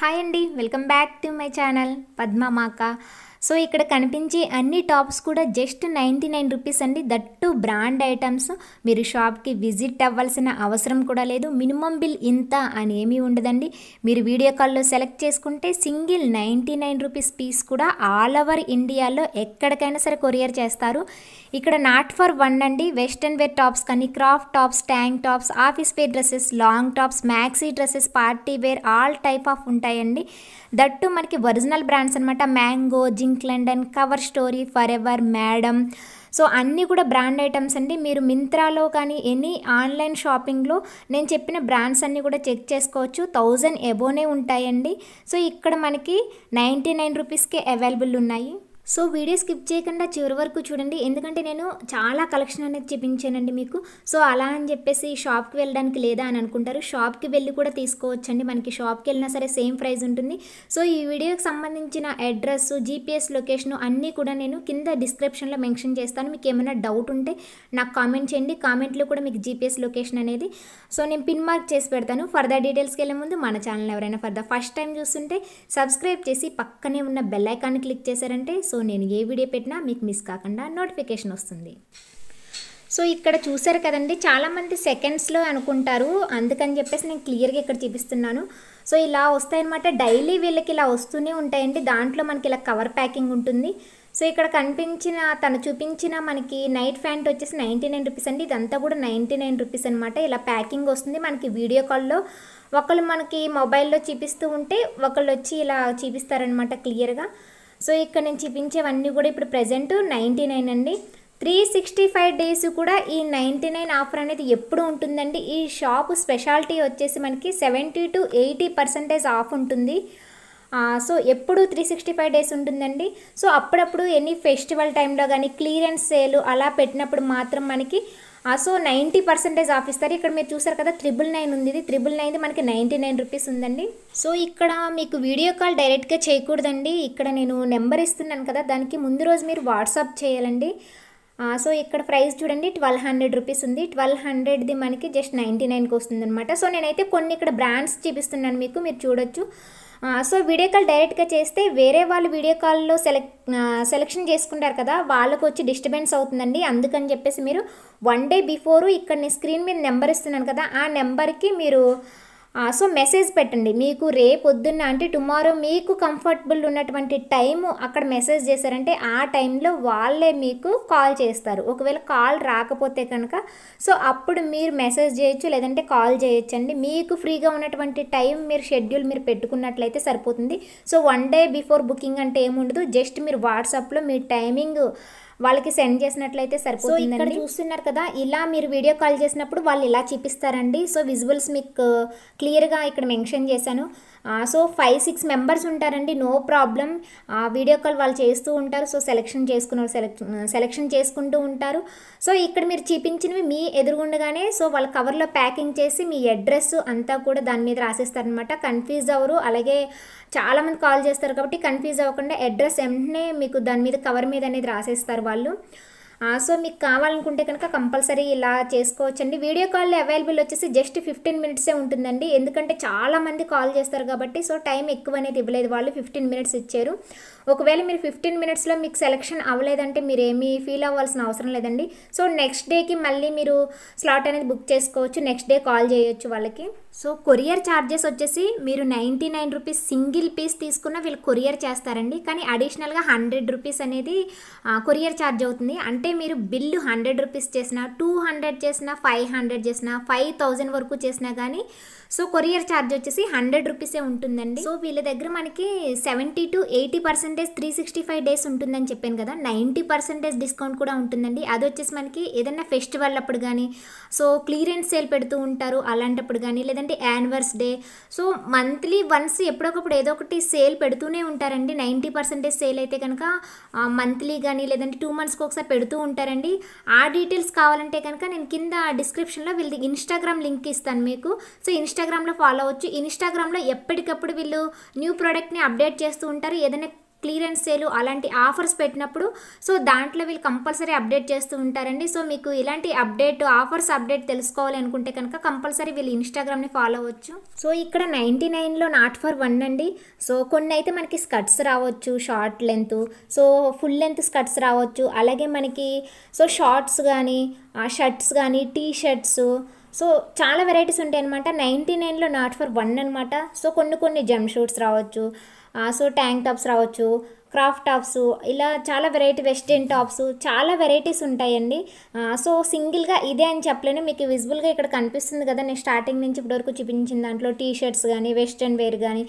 hi అండి welcome back to my channel మాక so ఇక్కడ కనిపించే అన్ని టాప్స్ కూడా జస్ట్ నైంటీ నైన్ రూపీస్ అండి దట్టు బ్రాండ్ ఐటమ్స్ మీరు షాప్కి విజిట్ అవ్వాల్సిన అవసరం కూడా లేదు మినిమం బిల్ ఇంత అని ఏమీ ఉండదండి మీరు వీడియో కాల్లో సెలెక్ట్ చేసుకుంటే single ninety nine rupees piece కూడా ఆల్ ఓవర్ ఇండియాలో ఎక్కడికైనా సరే కొరియర్ చేస్తారు ఇక్కడ నాట్ ఫర్ వన్ అండి వెస్ట్రన్ వేర్ టాప్స్ కానీ craft tops tank tops office wear dresses long tops maxi dresses party wear all type of ఉంటాయండి దట్టు మనకి ఒరిజినల్ బ్రాండ్స్ అనమాట mango zing pink London cover story forever madam so అన్నీ కూడా brand items అండి మీరు మింత్రాలో కానీ any online షాపింగ్లో నేను చెప్పిన బ్రాండ్స్ అన్నీ కూడా చెక్ చేసుకోవచ్చు థౌజండ్ ఎబోనే ఉంటాయండి సో ఇక్కడ మనకి నైంటీ నైన్ రూపీస్కే అవైలబుల్ ఉన్నాయి సో వీడియో స్కిప్ చేయకుండా చివరి వరకు చూడండి ఎందుకంటే నేను చాలా కలెక్షన్ అనేది చూపించానండి మీకు సో అలా అని చెప్పేసి షాప్కి వెళ్ళడానికి లేదా అని అనుకుంటారు షాప్కి వెళ్ళి కూడా తీసుకోవచ్చండి మనకి షాప్కి వెళ్ళినా సరే సేమ్ ప్రైస్ ఉంటుంది సో ఈ వీడియోకి సంబంధించిన అడ్రస్ జీపీఎస్ లొకేషన్ అన్నీ కూడా నేను కింద డిస్క్రిప్షన్లో మెన్షన్ చేస్తాను మీకు ఏమైనా డౌట్ ఉంటే నాకు కామెంట్ చేయండి కామెంట్లో కూడా మీకు జీపీఎస్ లొకేషన్ అనేది సో నేను పిన్ మార్క్ చేసి పెడతాను ఫర్దర్ డీటెయిల్స్కి వెళ్ళే ముందు మన ఛానల్ ఎవరైనా ఫర్దర్ ఫస్ట్ టైం చూస్తుంటే సబ్స్క్రైబ్ చేసి పక్కనే ఉన్న బెల్లైకాన్ని క్లిక్ చేశారంటే సో సో నేను ఏ వీడియో పెట్టినా మీకు మిస్ కాకుండా నోటిఫికేషన్ వస్తుంది సో ఇక్కడ చూసారు కదండి చాలామంది సెకండ్స్లో అనుకుంటారు అందుకని చెప్పేసి నేను క్లియర్గా ఇక్కడ చూపిస్తున్నాను సో ఇలా వస్తాయన్నమాట డైలీ వీళ్ళకి ఇలా వస్తూనే ఉంటాయండి దాంట్లో మనకి ఇలా కవర్ ప్యాకింగ్ ఉంటుంది సో ఇక్కడ కనిపించిన తను చూపించిన మనకి నైట్ ఫ్యాంట్ వచ్చేసి నైంటీ నైన్ రూపీస్ అండి ఇదంతా కూడా నైంటీ నైన్ రూపీస్ అనమాట ఇలా ప్యాకింగ్ వస్తుంది మనకి వీడియో కాల్లో ఒకళ్ళు మనకి మొబైల్లో చూపిస్తూ ఉంటే ఒకళ్ళు వచ్చి ఇలా చూపిస్తారనమాట క్లియర్గా సో ఇక్కడ నేను చూపించేవన్నీ కూడా ఇప్పుడు ప్రజెంట్ నైంటీ నైన్ అండి త్రీ సిక్స్టీ ఫైవ్ డేస్ కూడా ఈ నైంటీ నైన్ ఆఫర్ అనేది ఎప్పుడు ఉంటుందండి ఈ షాప్ స్పెషాలిటీ వచ్చేసి మనకి seventy to eighty percentage off ఉంటుంది సో ఎప్పుడు త్రీ సిక్స్టీ ఫైవ్ డేస్ ఉంటుందండి సో అప్పుడప్పుడు ఎనీ ఫెస్టివల్ టైంలో కానీ క్లియరెన్స్ సేల్ అలా పెట్టినప్పుడు మాత్రం మనకి సో నైంటీ పర్సెంటేజ్ ఆఫ్ ఇస్తారు ఇక్కడ మీరు చూసారు కదా త్రిబుల్ నైన్ ఉంది ఇది త్రిబుల్ నైన్ది మనకి నైంటీ నైన్ రూపీస్ ఉందండి సో ఇక్కడ మీకు వీడియో కాల్ డైరెక్ట్గా చేయకూడదండి ఇక్కడ నేను నెంబర్ ఇస్తున్నాను కదా దానికి ముందు రోజు మీరు వాట్సాప్ చేయాలండి సో ఇక్కడ ప్రైస్ చూడండి ట్వెల్వ్ హండ్రెడ్ రూపీస్ ఉంది ట్వెల్వ్ హండ్రెడ్ది మనకి జస్ట్ నైంటీ నైన్కి వస్తుంది అనమాట సో నేనైతే కొన్ని ఇక్కడ బ్రాండ్స్ చూపిస్తున్నాను మీకు మీరు చూడొచ్చు సో వీడియో కాల్ డైరెక్ట్గా చేస్తే వేరే వాళ్ళు వీడియో కాల్లో సెలెక్ సెలెక్షన్ చేసుకుంటారు కదా వాళ్ళకు వచ్చి డిస్టర్బెన్స్ అవుతుందండి అందుకని చెప్పేసి మీరు వన్ డే బిఫోరు ఇక్కడ నేను స్క్రీన్ మీద నెంబర్ ఇస్తున్నాను కదా ఆ నెంబర్కి మీరు సో మెసేజ్ పెట్టండి మీకు పొద్దున్న అంటే టుమారో మీకు కంఫర్టబుల్ ఉన్నటువంటి టైము అక్కడ మెసేజ్ చేశారంటే ఆ టైంలో వాళ్ళే మీకు కాల్ చేస్తారు ఒకవేళ కాల్ రాకపోతే కనుక సో అప్పుడు మీరు మెసేజ్ చేయొచ్చు లేదంటే కాల్ చేయొచ్చు అండి మీకు ఫ్రీగా ఉన్నటువంటి టైం మీరు షెడ్యూల్ మీరు పెట్టుకున్నట్లయితే సరిపోతుంది so one day before booking అంటే ఏముండదు జస్ట్ మీరు వాట్సాప్లో మీ టైమింగ్ వాళ్ళకి సెండ్ చేసినట్లయితే సరిపోతుంది ఇక్కడ చూస్తున్నారు కదా ఇలా మీరు వీడియో కాల్ చేసినప్పుడు వాళ్ళు ఇలా చూపిస్తారండి సో విజువల్స్ మీకు క్లియర్గా uh, ఇక్కడ మెన్షన్ చేశాను సో ఫైవ్ సిక్స్ మెంబర్స్ ఉంటారండి నో ప్రాబ్లం వీడియో కాల్ వాళ్ళు చేస్తూ ఉంటారు సో సెలెక్షన్ చేసుకున్న సెలెక్ట్ సెలెక్షన్ చేసుకుంటూ ఉంటారు సో ఇక్కడ మీరు చూపించినవి మీ ఎదురుగుండగానే సో వాళ్ళ కవర్లో ప్యాకింగ్ చేసి మీ అడ్రస్ అంతా కూడా దాని మీద రాసేస్తారనమాట కన్ఫ్యూజ్ అవ్వరు అలాగే చాలామంది కాల్ చేస్తారు కాబట్టి కన్ఫ్యూజ్ అవ్వకుండా అడ్రస్ వెంటనే మీకు దాని మీద కవర్ మీద అనేది రాసేస్తారు వాళ్ళు సో మీకు కావాలనుకుంటే కనుక కంపల్సరీ ఇలా చేసుకోవచ్చండి వీడియో కాల్లో అవైలబుల్ వచ్చేసి జస్ట్ ఫిఫ్టీన్ మినిట్సే ఉంటుందండి ఎందుకంటే చాలామంది కాల్ చేస్తారు కాబట్టి సో టైం ఎక్కువ అనేది ఇవ్వలేదు వాళ్ళు ఫిఫ్టీన్ మినిట్స్ ఇచ్చారు ఒకవేళ మీరు ఫిఫ్టీన్ మినిట్స్లో మీకు సెలెక్షన్ అవ్వలేదంటే మీరు ఏమీ ఫీల్ అవ్వాల్సిన అవసరం లేదండి సో నెక్స్ట్ డేకి మళ్ళీ మీరు స్లాట్ అనేది బుక్ చేసుకోవచ్చు నెక్స్ట్ డే కాల్ చేయొచ్చు వాళ్ళకి సో కొరియర్ ఛార్జెస్ వచ్చేసి మీరు ninety nine rupees single piece తీసుకున్న వీళ్ళు కొరియర్ చేస్తారండి కానీ అడిషనల్గా హండ్రెడ్ రూపీస్ అనేది కొరియర్ ఛార్జ్ అవుతుంది అంటే మీరు బిల్లు హండ్రెడ్ రూపీస్ చేసిన టూ హండ్రెడ్ చేసిన ఫైవ్ హండ్రెడ్ చేసిన ఫైవ్ థౌజండ్ వరకు చేసినా కానీ సో కొరియర్ ఛార్జ్ వచ్చేసి హండ్రెడ్ రూపీసే ఉంటుందండి సో వీళ్ళ దగ్గర మనకి seventy to eighty percent percentage three sixty five days ఉంటుందని చెప్పాను కదా నైంటీ పర్సెంటేజ్ డిస్కౌంట్ కూడా ఉంటుందండి అది వచ్చేసి మనకి ఏదైనా ఫెస్టివల్ అప్పుడు కానీ సో క్లియరెన్స్ సేల్ పెడుతూ ఉంటారు అలాంటప్పుడు కానీ లేదంటే anniversary day so monthly once ఎప్పుడొకప్పుడు ఏదో ఒకటి సేల్ పెడుతూనే ఉంటారండి నైంటీ పర్సెంటేజ్ సేల్ అయితే కనుక మంత్లీ కానీ లేదంటే టూ మంత్స్కి ఒకసారి పెడుతూ ఉంటారండి ఆ డీటెయిల్స్ కావాలంటే కనుక నేను కింద డిస్క్రిప్షన్లో వీళ్ళది ఇన్స్టాగ్రామ్ లింక్ ఇస్తాను మీకు సో ఇన్స్టాగ్రామ్లో ఫాలో అవచ్చు ఇన్స్టాగ్రామ్లో ఎప్పటికప్పుడు వీళ్ళు న్యూ ప్రోడక్ట్ని అప్డేట్ చేస్తూ ఉంటారు ఏదైనా క్లియరెన్స్ సేలు అలాంటి ఆఫర్స్ పెట్టినప్పుడు సో దాంట్లో వీళ్ళు కంపల్సరీ అప్డేట్ చేస్తూ ఉంటారండి సో మీకు ఇలాంటి అప్డేట్ ఆఫర్స్ అప్డేట్ తెలుసుకోవాలి అనుకుంటే కనుక కంపల్సరీ వీళ్ళు ఇన్స్టాగ్రామ్ని ఫాలో అవ్వచ్చు సో ఇక్కడ నైంటీ నైన్లో నాట్ ఫర్ వన్ అండి సో కొన్ని అయితే మనకి స్కర్ట్స్ రావచ్చు short length so full length skirts రావచ్చు అలాగే మనకి సో షార్ట్స్ కానీ షర్ట్స్ కానీ టీ షర్ట్స్ సో చాలా వెరైటీస్ ఉంటాయి అనమాట నైంటీ నైన్లో నాట్ ఫర్ వన్ అనమాట సో కొన్ని కొన్ని జంప్ షూట్స్ రావచ్చు సో ట్యాంక్ టాప్స్ రావచ్చు క్రాఫ్ట్ టాప్స్ ఇలా చాలా వెరైటీ వెస్టర్న్ టాప్స్ చాలా వెరైటీస్ ఉంటాయండి సో సింగిల్గా ఇదే అని చెప్పలేను మీకు విజిబుల్గా ఇక్కడ కనిపిస్తుంది కదా నేను స్టార్టింగ్ నుంచి ఇప్పటివరకు చూపించిన దాంట్లో టీ షర్ట్స్ కానీ వెస్టర్న్ వేర్ కానీ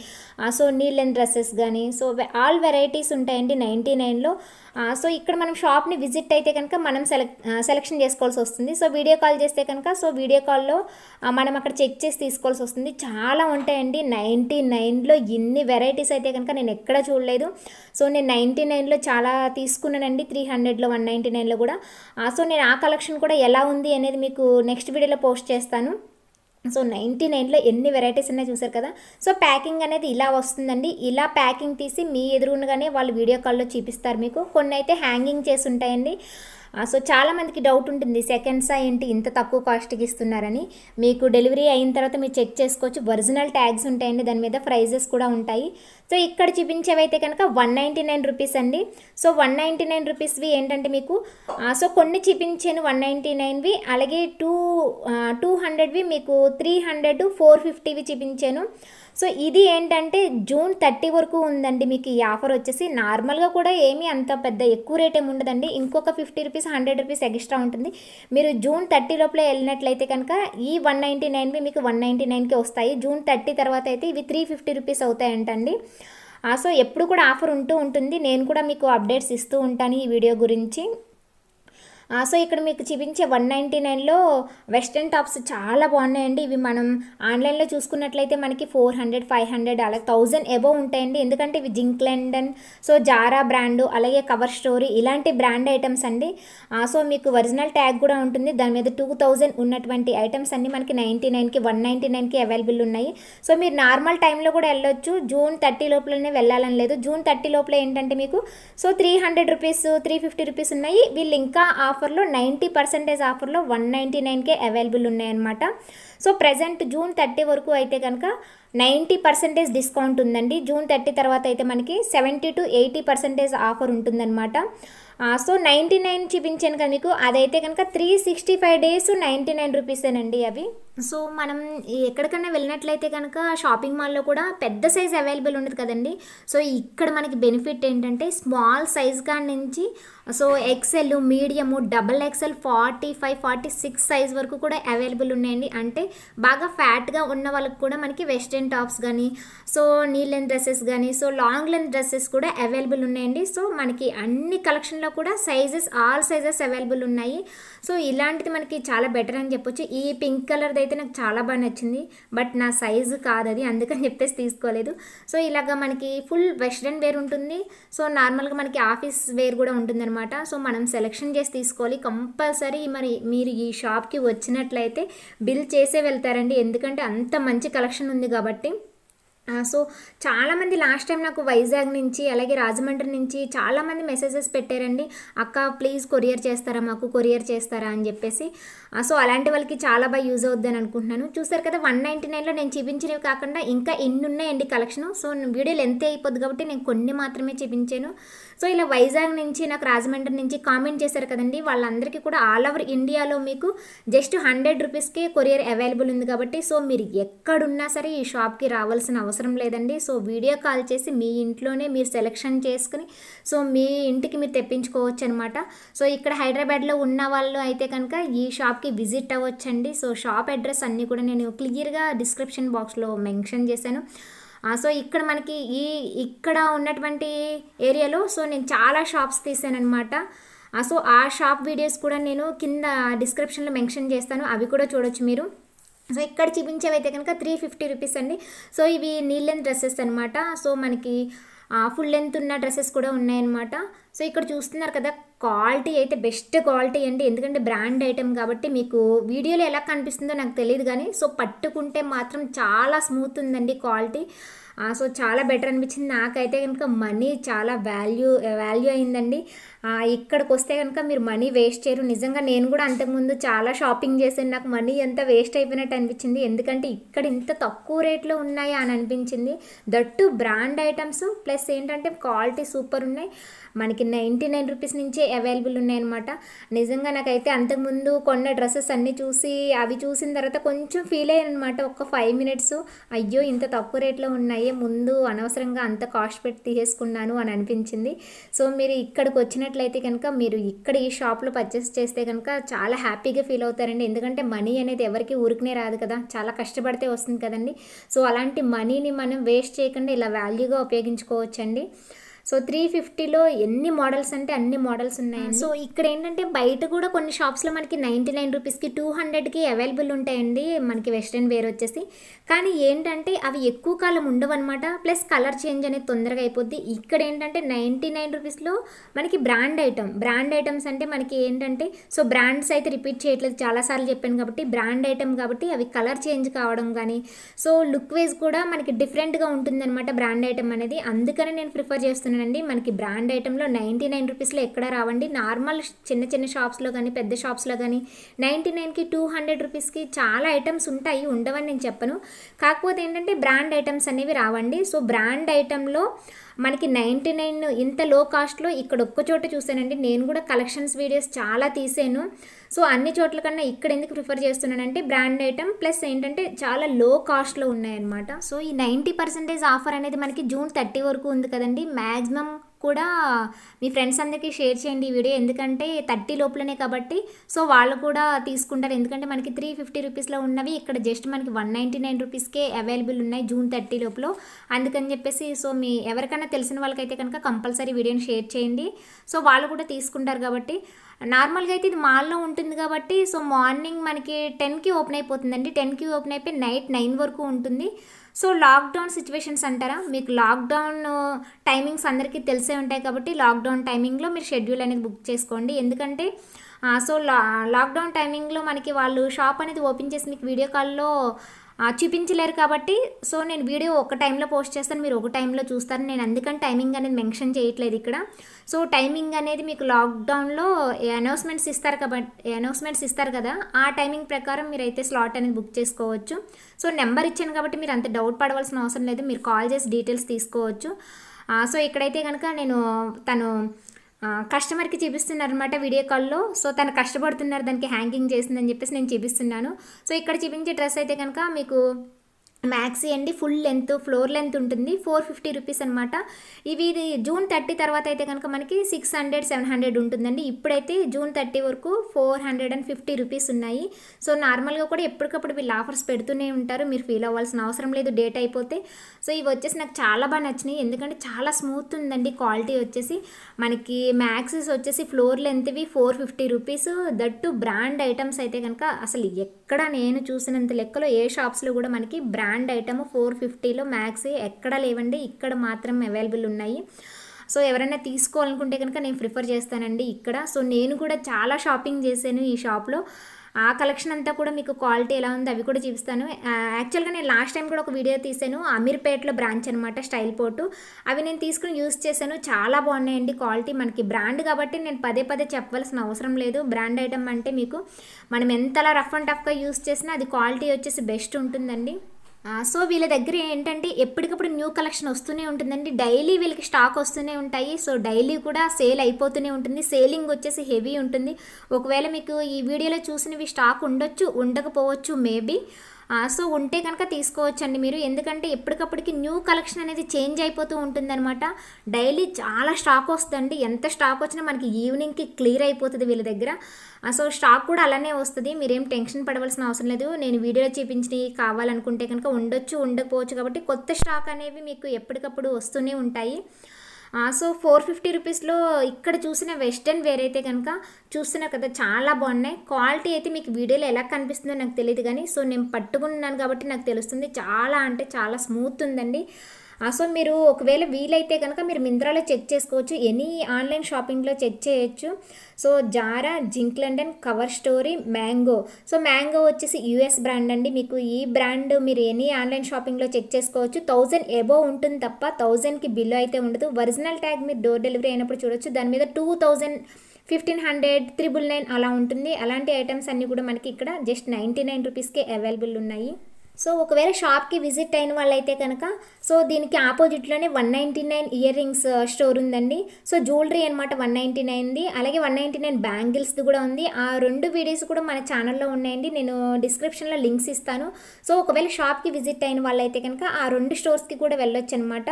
సో నీళ్ళని డ్రెస్సెస్ కానీ సో ఆల్ వెరైటీస్ ఉంటాయండి నైంటీ నైన్లో సో ఇక్కడ మనం షాప్ని విజిట్ అయితే కనుక మనం సెలెక్ సెలెక్షన్ చేసుకోవాల్సి వస్తుంది సో వీడియో కాల్ చేస్తే కనుక సో వీడియో కాల్లో మనం అక్కడ చెక్ చేసి తీసుకోవాల్సి వస్తుంది చాలా ఉంటాయండి నైంటీ నైన్లో ఇన్ని వెరైటీస్ అయితే కనుక నేను ఎక్కడ చూడలేదు సో నేను నైంటీ నైన్లో చాలా తీసుకున్నానండి త్రీ హండ్రెడ్లో వన్ నైంటీ నైన్లో కూడా సో నేను ఆ కలెక్షన్ కూడా ఎలా ఉంది అనేది మీకు నెక్స్ట్ వీడియోలో పోస్ట్ చేస్తాను సో నైంటీ నైన్లో ఎన్ని వెరైటీస్ ఉన్నాయి చూసారు కదా సో ప్యాకింగ్ అనేది ఇలా వస్తుందండి ఇలా ప్యాకింగ్ తీసి మీ ఎదురుగానే వాళ్ళు వీడియో కాల్లో చూపిస్తారు మీకు కొన్ని అయితే హ్యాంగింగ్ చేసి ఉంటాయండి సో చాలామందికి డౌట్ ఉంటుంది సెకండ్సా ఏంటి ఇంత తక్కువ కాస్ట్కి ఇస్తున్నారని మీకు డెలివరీ అయిన తర్వాత మీరు చెక్ చేసుకోవచ్చు ఒరిజినల్ ట్యాగ్స్ ఉంటాయండి దాని మీద ప్రైజెస్ కూడా ఉంటాయి సో ఇక్కడ చూపించేవైతే కనుక వన్ నైంటీ నైన్ రూపీస్ అండి సో వన్ నైంటీ నైన్ రూపీస్వి ఏంటంటే మీకు సో కొన్ని చూపించాను వన్ నైంటీ నైన్వి అలాగే టూ టూ హండ్రెడ్వి మీకు త్రీ హండ్రెడ్ ఫోర్ ఫిఫ్టీవి చూపించాను సో ఇది ఏంటంటే జూన్ థర్టీ వరకు ఉందండి మీకు ఈ ఆఫర్ వచ్చేసి నార్మల్గా కూడా ఏమీ అంత పెద్ద ఎక్కువ రేట్ ఏమి ఉండదండి ఇంకొక fifty rupees hundred rupees extra ఉంటుంది మీరు జూన్ థర్టీ లోపల వెళ్ళినట్లయితే కనుక ఈ వన్ నైంటీ నైన్వి మీకు వన్ నైంటీ నైన్కి వస్తాయి జూన్ థర్టీ తర్వాత అయితే ఇవి త్రీ ఫిఫ్టీ రూపీస్ అవుతాయంటండి సో ఎప్పుడు కూడా ఆఫర్ ఉంటూ ఉంటుంది నేను కూడా మీకు అప్డేట్స్ ఇస్తూ ఉంటాను ఈ వీడియో గురించి సో ఇక్కడ మీకు చూపించే వన్ నైంటీ నైన్లో వెస్ట్రన్ టాప్స్ చాలా బాగున్నాయండి ఇవి మనం ఆన్లైన్లో చూసుకున్నట్లయితే మనకి ఫోర్ హండ్రెడ్ ఫైవ్ హండ్రెడ్ అలాగే థౌజండ్ ఎబో ఉంటాయండి ఎందుకంటే ఇవి Zink London so Zara brand అలాగే కవర్ స్టోరీ ఇలాంటి బ్రాండ్ ఐటమ్స్ అండి సో మీకు ఒరిజినల్ ట్యాగ్ కూడా ఉంటుంది దాని మీద టూ థౌజండ్ ఉన్నటువంటి ఐటమ్స్ అన్నీ మనకి నైంటీ నైన్కి వన్ నైంటీ నైన్కి అవైలబుల్ ఉన్నాయి సో మీరు నార్మల్ టైంలో కూడా వెళ్ళొచ్చు జూన్ థర్టీ లోపలనే వెళ్ళాలని లేదు జూన్ థర్టీ లోపల ఏంటంటే మీకు so three hundred rupees three fifty rupees ఉన్నాయి వీళ్ళు ఇంకా ఆఫ్ ఆఫర్లో నైంటీ పర్సెంటేజ్ ఆఫర్లో వన్ నైంటీ నైన్కే అవైలబుల్ ఉన్నాయన్నమాట సో ప్రజెంట్ జూన్ థర్టీ వరకు అయితే కనుక నైంటీ పర్సెంటేజ్ డిస్కౌంట్ ఉందండి జూన్ థర్టీ తర్వాత అయితే మనకి seventy to eighty percentage offer ఉంటుందన్నమాట సో నైంటీ నైన్ చూపించాను కదా మీకు అదైతే కనుక three sixty five days ninety nine రూపీసేనండి అవి సో మనం ఎక్కడికైనా వెళ్ళినట్లయితే కనుక షాపింగ్ మాల్లో కూడా పెద్ద సైజ్ అవైలబుల్ ఉండదు కదండి సో ఇక్కడ మనకి బెనిఫిట్ ఏంటంటే స్మాల్ సైజ్ కాడి నుంచి so XL medium double XL forty five forty six size వరకు కూడా అవైలబుల్ ఉన్నాయండి అంటే బాగా ఫ్యాట్గా ఉన్న వాళ్ళకి కూడా మనకి వెస్ట్రన్ టాప్స్ కానీ సో నీ లెంత్ డ్రెస్సెస్ కానీ సో లాంగ్ లెంత్ డ్రెస్సెస్ కూడా అవైలబుల్ ఉన్నాయండి సో మనకి అన్ని కలెక్షన్లో కూడా సైజెస్ ఆల్ సైజెస్ అవైలబుల్ ఉన్నాయి సో ఇలాంటిది మనకి చాలా బెటర్ అని చెప్పొచ్చు ఈ పింక్ కలర్ది అయితే నాకు చాలా బాగా నచ్చింది బట్ నా సైజు కాదు అది అందుకని చెప్పేసి తీసుకోలేదు సో ఇలాగ మనకి ఫుల్ వెస్ట్రన్ వేర్ ఉంటుంది సో నార్మల్గా మనకి ఆఫీస్ వేర్ కూడా ఉంటుంది అనమాట సో మనం సెలెక్షన్ చేసి తీసుకోవాలి కంపల్సరీ మరి మీరు ఈ షాప్కి వచ్చినట్లయితే బిల్ చేసే వెళ్తారండి ఎందుకంటే అంత మంచి కలెక్షన్ ఉంది కాబట్టి సో చాలామంది లాస్ట్ టైం నాకు వైజాగ్ నుంచి అలాగే రాజమండ్రి నుంచి చాలామంది మెసేజెస్ పెట్టారండి అక్క ప్లీజ్ కొరియర్ చేస్తారా మాకు కొరియర్ చేస్తారా అని చెప్పేసి సో అలాంటి వాళ్ళకి చాలా బాగా యూజ్ అవుద్దని అనుకుంటున్నాను చూసారు కదా వన్ నైంటీ నైన్లో నేను చూపించినవి కాకుండా ఇంకా ఎన్ని ఉన్నాయండి కలెక్షన్ సో వీడియోలు ఎంత అయిపోద్ది కాబట్టి నేను కొన్ని మాత్రమే చూపించాను సో ఇలా వైజాగ్ నుంచి నాకు రాజమండ్రి నుంచి కామెంట్ చేశారు కదండి వాళ్ళందరికీ కూడా ఆల్ ఓవర్ ఇండియాలో మీకు జస్ట్ హండ్రెడ్ రూపీస్కే కొరియర్ అవైలబుల్ ఉంది కాబట్టి సో మీరు ఎక్కడున్నా సరే ఈ షాప్కి రావాల్సిన అవసరం లేదండి సో వీడియో కాల్ చేసి మీ ఇంట్లోనే మీరు సెలెక్షన్ చేసుకుని సో మీ ఇంటికి మీరు తెప్పించుకోవచ్చు అనమాట సో ఇక్కడ హైదరాబాద్లో ఉన్న వాళ్ళు అయితే కనుక ఈ షాప్ షాప్కి విజిట్ అవ్వచ్చండి సో షాప్ అడ్రస్ అన్నీ కూడా నేను క్లియర్గా డిస్క్రిప్షన్ బాక్స్లో మెన్షన్ చేశాను సో ఇక్కడ మనకి ఈ ఇక్కడ ఉన్నటువంటి ఏరియాలో సో నేను చాలా షాప్స్ తీసానమాట సో ఆ షాప్ వీడియోస్ కూడా నేను కింద డిస్క్రిప్షన్లో మెన్షన్ చేస్తాను అవి కూడా చూడొచ్చు మీరు సో ఇక్కడ చూపించేవైతే కనుక త్రీ ఫిఫ్టీ రూపీస్ అండి సో ఇవి నీళ్ళని డ్రెస్సెస్ అనమాట సో మనకి ఫుల్ లెంత్ ఉన్న డ్రెస్సెస్ కూడా ఉన్నాయన్నమాట సో ఇక్కడ చూస్తున్నారు కదా క్వాలిటీ అయితే బెస్ట్ క్వాలిటీ అండి ఎందుకంటే బ్రాండ్ ఐటెం కాబట్టి మీకు వీడియోలో ఎలా కనిపిస్తుందో నాకు తెలియదు కానీ సో పట్టుకుంటే మాత్రం చాలా స్మూత్ ఉందండి క్వాలిటీ సో చాలా బెటర్ అనిపించింది నాకైతే కనుక మనీ చాలా వాల్యూ వాల్యూ అయిందండి ఇక్కడికి వస్తే కనుక మీరు మనీ వేస్ట్ చేయరు నిజంగా నేను కూడా అంతకుముందు చాలా షాపింగ్ చేశాను నాకు మనీ ఎంత వేస్ట్ అయిపోయినట్టు అనిపించింది ఎందుకంటే ఇక్కడ ఇంత తక్కువ రేట్లో ఉన్నాయి అని అనిపించింది దట్టు బ్రాండ్ ఐటమ్స్ ప్లస్ ఏంటంటే క్వాలిటీ సూపర్ ఉన్నాయి మనకి నైంటీ నైన్ రూపీస్ నుంచే అవైలబుల్ ఉన్నాయన్నమాట నిజంగా నాకైతే అంతకుముందు కొన్న డ్రెస్సెస్ అన్నీ చూసి అవి చూసిన తర్వాత కొంచెం ఫీల్ అయ్యాయి అనమాట ఒక ఫైవ్ మినిట్స్ అయ్యో ఇంత తక్కువ రేట్లో ఉన్నాయి ముందు అనవసరంగా అంత కాస్ట్ పెట్టి తీసేసుకున్నాను అని అనిపించింది సో మీరు ఇక్కడికి వచ్చినట్లయితే కనుక మీరు ఇక్కడ ఈ షాప్లో పర్చేస్ చేస్తే కనుక చాలా హ్యాపీగా ఫీల్ అవుతారండి ఎందుకంటే మనీ అనేది ఎవరికి ఊరికనే రాదు కదా చాలా కష్టపడితే వస్తుంది కదండి సో అలాంటి మనీని మనం వేస్ట్ చేయకుండా ఇలా వాల్యూగా ఉపయోగించుకోవచ్చండి సో త్రీ ఫిఫ్టీలో ఎన్ని మోడల్స్ అంటే అన్ని మోడల్స్ ఉన్నాయి సో ఇక్కడ ఏంటంటే బయట కూడా కొన్ని షాప్స్లో మనకి నైంటీ నైన్ రూపీస్కి టూ హండ్రెడ్కి అవైలబుల్ ఉంటాయండి మనకి వెస్ట్రన్ వేర్ వచ్చేసి కానీ ఏంటంటే అవి ఎక్కువ కాలం ఉండవు అనమాట ప్లస్ కలర్ చేంజ్ అనేది తొందరగా అయిపోద్ది ఇక్కడ ఏంటంటే నైంటీ నైన్ రూపీస్లో మనకి బ్రాండ్ ఐటమ్ బ్రాండ్ ఐటమ్స్ అంటే మనకి ఏంటంటే సో బ్రాండ్స్ అయితే రిపీట్ చేయట్లేదు చాలాసార్లు చెప్పాను కాబట్టి బ్రాండ్ ఐటమ్ కాబట్టి అవి కలర్ చేంజ్ కావడం కానీ సో లుక్ వైజ్ కూడా మనకి డిఫరెంట్గా ఉంటుందన్నమాట బ్రాండ్ ఐటమ్ అనేది అందుకనే నేను ప్రిఫర్ చేస్తున్నాను చూపిస్తున్నానండి మనకి బ్రాండ్ ఐటెంలో నైంటీ నైన్ రూపీస్లో ఎక్కడ రావండి నార్మల్ చిన్న చిన్న షాప్స్లో కానీ పెద్ద షాప్స్లో కానీ నైంటీ నైన్కి టూ హండ్రెడ్ రూపీస్కి చాలా ఐటమ్స్ ఉంటాయి ఉండవని నేను చెప్పను కాకపోతే ఏంటంటే బ్రాండ్ ఐటమ్స్ అనేవి రావండి సో బ్రాండ్ ఐటెంలో మనకి నైంటీ నైన్ ఇంత లో కాస్ట్లో ఇక్కడ ఒక్క చోట చూసానండి నేను కూడా కలెక్షన్స్ వీడియోస్ చాలా తీసాను సో అన్ని చోట్ల కన్నా ఇక్కడ ఎందుకు ప్రిఫర్ చేస్తున్నానంటే బ్రాండ్ ఐటమ్ ప్లస్ ఏంటంటే చాలా లో కాస్ట్లో ఉన్నాయన్నమాట సో ఈ నైంటీ పర్సెంటేజ్ ఆఫర్ అనేది మనకి జూన్ థర్టీ వరకు ఉంది కదండి మ్యాక్సిమం కూడా మీ ఫ్రెండ్స్ అందరికీ షేర్ చేయండి ఈ వీడియో ఎందుకంటే థర్టీ లోపలనే కాబట్టి సో వాళ్ళు కూడా తీసుకుంటారు ఎందుకంటే మనకి త్రీ ఫిఫ్టీ రూపీస్లో ఉన్నవి ఇక్కడ జస్ట్ మనకి వన్ నైంటీ నైన్ రూపీస్కే అవైలబుల్ ఉన్నాయి జూన్ థర్టీ లోపల అందుకని చెప్పేసి సో మీ ఎవరికైనా తెలిసిన వాళ్ళకైతే కనుక కంపల్సరీ వీడియోని షేర్ చేయండి సో వాళ్ళు కూడా తీసుకుంటారు కాబట్టి నార్మల్గా అయితే ఇది మాల్లో ఉంటుంది కాబట్టి సో మార్నింగ్ మనకి టెన్కి ఓపెన్ అయిపోతుందండి టెన్కి ఓపెన్ అయిపోయి నైట్ నైన్ వరకు ఉంటుంది సో లాక్డౌన్ సిచ్యువేషన్స్ అంటారా మీకు లాక్డౌన్ టైమింగ్స్ అందరికీ తెలిసే ఉంటాయి కాబట్టి లాక్డౌన్ టైమింగ్లో మీరు షెడ్యూల్ అనేది బుక్ చేసుకోండి ఎందుకంటే సో లా లాక్డౌన్ టైమింగ్లో మనకి వాళ్ళు షాప్ అనేది ఓపెన్ చేసి మీకు వీడియో కాల్లో చూపించలేరు కాబట్టి సో నేను వీడియో ఒక టైంలో పోస్ట్ చేస్తాను మీరు ఒక టైంలో చూస్తారు నేను అందుకని టైమింగ్ అనేది మెన్షన్ చేయట్లేదు ఇక్కడ సో టైమింగ్ అనేది మీకు లాక్డౌన్లో అనౌన్స్మెంట్స్ ఇస్తారు కాబట్టి అనౌన్స్మెంట్స్ ఇస్తారు కదా ఆ టైమింగ్ ప్రకారం మీరైతే స్లాట్ అనేది బుక్ చేసుకోవచ్చు సో నెంబర్ ఇచ్చాను కాబట్టి మీరు అంత డౌట్ పడవలసిన అవసరం లేదు మీరు కాల్ చేసి డీటెయిల్స్ తీసుకోవచ్చు సో ఇక్కడైతే కనుక నేను తను కస్టమర్కి చూపిస్తున్నారు అనమాట వీడియో కాల్లో సో తను కష్టపడుతున్నారు దానికి హ్యాంగింగ్ చేసిందని చెప్పేసి నేను చూపిస్తున్నాను సో ఇక్కడ చూపించే డ్రెస్ అయితే కనుక మీకు మ్యాక్సీ అండి ఫుల్ లెంత్ ఫ్లోర్ లెంత్ ఉంటుంది ఫోర్ ఫిఫ్టీ రూపీస్ అనమాట ఇవి ఇది జూన్ థర్టీ తర్వాత అయితే కనుక మనకి సిక్స్ హండ్రెడ్ సెవెన్ హండ్రెడ్ ఉంటుందండి ఇప్పుడైతే జూన్ థర్టీ వరకు four hundred and fifty rupees ఉన్నాయి సో నార్మల్గా కూడా ఎప్పటికప్పుడు వీళ్ళు ఆఫర్స్ పెడుతూనే ఉంటారు మీరు ఫీల్ అవ్వాల్సిన అవసరం లేదు డేట్ అయిపోతే సో ఇవి వచ్చేసి నాకు చాలా బాగా నచ్చినాయి ఎందుకంటే చాలా స్మూత్ ఉందండి క్వాలిటీ వచ్చేసి మనకి మ్యాక్సీస్ వచ్చేసి ఫ్లోర్ లెంత్వి four fifty rupees that brand items అయితే కనుక అసలు ఎక్కడ నేను చూసినంత లెక్కలో ఏ షాప్స్లో కూడా మనకి బ్రాండ్ బ్రాండ్ ఐటమ్ ఫోర్ ఫిఫ్టీలో మ్యాక్సీ ఎక్కడ లేవండి ఇక్కడ మాత్రం అవైలబుల్ ఉన్నాయి సో ఎవరైనా తీసుకోవాలనుకుంటే కనుక నేను ప్రిఫర్ చేస్తానండి ఇక్కడ సో నేను కూడా చాలా షాపింగ్ చేశాను ఈ షాప్లో ఆ కలెక్షన్ అంతా కూడా మీకు క్వాలిటీ ఎలా ఉంది అవి కూడా చూపిస్తాను యాక్చువల్గా నేను లాస్ట్ టైం కూడా ఒక వీడియో తీశాను అమీర్పేట్లో బ్రాంచ్ అనమాట స్టైల్ పోర్టు అవి నేను తీసుకుని యూస్ చేశాను చాలా బాగున్నాయండి క్వాలిటీ మనకి బ్రాండ్ కాబట్టి నేను పదే పదే చెప్పవలసిన అవసరం లేదు బ్రాండ్ ఐటమ్ అంటే మీకు మనం ఎంతలా రఫ్ అండ్ టఫ్గా యూస్ చేసినా అది క్వాలిటీ వచ్చేసి బెస్ట్ ఉంటుందండి సో వీళ్ళ దగ్గర ఏంటంటే ఎప్పటికప్పుడు న్యూ కలెక్షన్ వస్తూనే ఉంటుందండి డైలీ వీళ్ళకి స్టాక్ వస్తూనే ఉంటాయి సో డైలీ కూడా సేల్ అయిపోతూనే ఉంటుంది సేలింగ్ వచ్చేసి హెవీ ఉంటుంది ఒకవేళ మీకు ఈ వీడియోలో చూసినవి స్టాక్ ఉండొచ్చు ఉండకపోవచ్చు మేబీ సో ఉంటే కనుక తీసుకోవచ్చండి మీరు ఎందుకంటే ఎప్పటికప్పటికి న్యూ కలెక్షన్ అనేది చేంజ్ అయిపోతూ ఉంటుందన్నమాట డైలీ చాలా స్టాక్ వస్తుందండి ఎంత స్టాక్ వచ్చినా మనకి ఈవినింగ్కి క్లియర్ అయిపోతుంది వీళ్ళ దగ్గర సో స్టాక్ కూడా అలానే వస్తుంది మీరేం టెన్షన్ పడవలసిన అవసరం లేదు నేను వీడియోలో చూపించినవి కావాలనుకుంటే కనుక ఉండొచ్చు ఉండకపోవచ్చు కాబట్టి కొత్త స్టాక్ అనేవి మీకు ఎప్పటికప్పుడు వస్తూనే ఉంటాయి సో ఫోర్ ఫిఫ్టీ రూపీస్లో ఇక్కడ చూసిన వెస్టర్న్ వేర్ అయితే కనుక చూస్తున్నా కదా చాలా బాగున్నాయి క్వాలిటీ అయితే మీకు వీడియోలో ఎలా కనిపిస్తుందో నాకు తెలియదు కానీ సో నేను పట్టుకున్నాను కాబట్టి నాకు తెలుస్తుంది చాలా అంటే చాలా స్మూత్ ఉందండి సో మీరు ఒకవేళ వీలైతే కనుక మీరు మింత్రాలో చెక్ చేసుకోవచ్చు ఎనీ ఆన్లైన్ షాపింగ్లో చెక్ చేయొచ్చు so Zara Zink London cover story mango so mango వచ్చేసి యూఎస్ బ్రాండ్ అండి మీకు ఈ బ్రాండ్ మీరు ఎనీ ఆన్లైన్ షాపింగ్లో చెక్ చేసుకోవచ్చు థౌజండ్ ఎబో ఉంటుంది తప్ప థౌజండ్కి బిల్లు అయితే ఉండదు ఒరిజినల్ ట్యాగ్ మీరు డోర్ డెలివరీ అయినప్పుడు చూడొచ్చు దాని మీద two thousand fifteen hundred triple nine అలా ఉంటుంది అలాంటి ఐటమ్స్ అన్నీ కూడా మనకి ఇక్కడ జస్ట్ నైంటీ నైన్ రూపీస్కే అవైలబుల్ ఉన్నాయి సో ఒకవేళ షాప్కి విజిట్ అయిన వాళ్ళైతే కనుక సో దీనికి ఆపోజిట్లోనే one ninety nine ear rings store ఉందండి సో జ్యువెలరీ అనమాట వన్ నైంటీ నైన్ది అలాగే వన్ నైంటీ నైన్ బ్యాంగిల్స్ది కూడా ఉంది ఆ రెండు వీడియోస్ కూడా మన ఛానల్లో ఉన్నాయండి నేను డిస్క్రిప్షన్లో లింక్స్ ఇస్తాను సో ఒకవేళ షాప్కి విజిట్ అయిన వాళ్ళైతే కనుక ఆ రెండు స్టోర్స్కి కూడా వెళ్ళొచ్చు అనమాట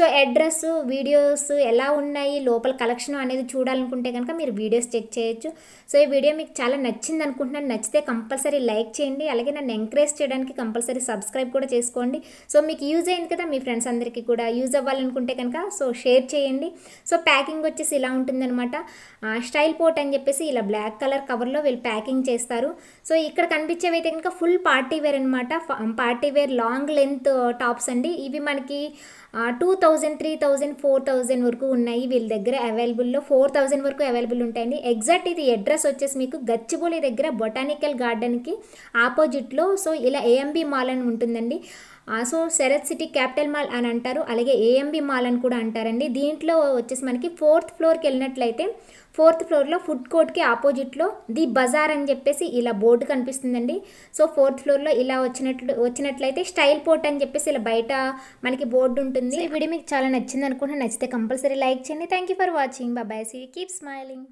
సో అడ్రస్ వీడియోస్ ఎలా ఉన్నాయి లోపల కలెక్షన్ అనేది చూడాలనుకుంటే కనుక మీరు వీడియోస్ చెక్ చేయొచ్చు సో ఈ వీడియో మీకు చాలా నచ్చింది అనుకుంటున్నాను నచ్చితే కంపల్సరీ లైక్ చేయండి అలాగే నన్ను ఎంకరేజ్ చేయడానికి కంపల్సరీ తప్పనిసరి సబ్స్క్రైబ్ కూడా చేసుకోండి సో మీకు యూజ్ అయింది కదా మీ ఫ్రెండ్స్ అందరికీ కూడా యూజ్ అవ్వాలనుకుంటే కనుక సో షేర్ చేయండి సో ప్యాకింగ్ వచ్చేసి ఇలా ఉంటుందన్నమాట స్టైల్ పోట్ అని చెప్పేసి ఇలా బ్లాక్ కలర్ కవర్లో వీళ్ళు ప్యాకింగ్ చేస్తారు సో ఇక్కడ కనిపించేవి అయితే కనుక ఫుల్ పార్టీ వేర్ అనమాట party wear long length tops అండి ఇవి మనకి two thousand three thousand four thousand వరకు ఉన్నాయి వీళ్ళ దగ్గర అవైలబుల్లో ఫోర్ థౌజండ్ వరకు అవైలబుల్ ఉంటాయండి ఎగ్జాక్ట్ ఇది అడ్రస్ వచ్చేసి మీకు గచ్చిబౌలి దగ్గర బొటానికల్ గార్డెన్కి ఆపోజిట్లో సో ఇలా ఏఎంబి మాల్ అని ఉంటుందండి so Sarath city capital mall అని అంటారు అలాగే ఏఎంబి మాల్ అని కూడా అంటారండి దీంట్లో వచ్చేసి మనకి ఫోర్త్ ఫ్లోర్కి వెళ్ళినట్లయితే ఫోర్త్ ఫ్లోర్లో ఫుడ్ కోర్ట్కి ఆపోజిట్లో ది బజార్ అని చెప్పేసి ఇలా బోర్డు కనిపిస్తుందండి సో ఫోర్త్ ఫ్లోర్లో ఇలా వచ్చినట్లు వచ్చినట్లయితే స్టైల్ పోర్ట్ అని చెప్పేసి ఇలా బయట మనకి బోర్డు ఉంటుంది ఈ వీడియో మీకు చాలా నచ్చింది అనుకుంటున్నాను నచ్చితే కంపల్సరీ లైక్ చేయండి థ్యాంక్ యూ ఫర్ వాచింగ్ బాబాయ్ సీ కీప్ స్మైలింగ్